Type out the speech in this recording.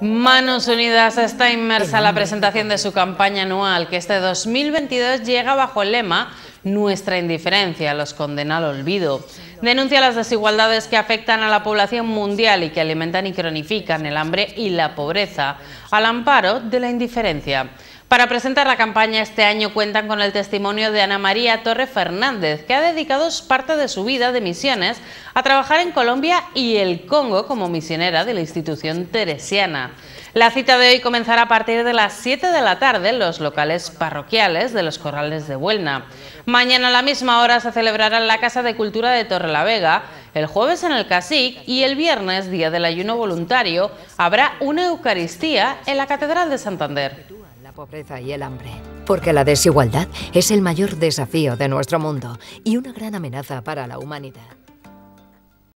Manos Unidas está inmersa en la presentación de su campaña anual, que este 2022 llega bajo el lema Nuestra indiferencia los condena al olvido. Denuncia las desigualdades que afectan a la población mundial y que alimentan y cronifican el hambre y la pobreza, al amparo de la indiferencia. Para presentar la campaña este año cuentan con el testimonio de Ana María Torre Fernández, que ha dedicado parte de su vida de misiones a trabajar en Colombia y el Congo como misionera de la institución teresiana. La cita de hoy comenzará a partir de las 7 de la tarde en los locales parroquiales de los Corrales de buelna Mañana a la misma hora se celebrará en la Casa de Cultura de Torrelavega, el jueves en el Cacique y el viernes, día del ayuno voluntario, habrá una Eucaristía en la Catedral de Santander la pobreza y el hambre, porque la desigualdad es el mayor desafío de nuestro mundo y una gran amenaza para la humanidad.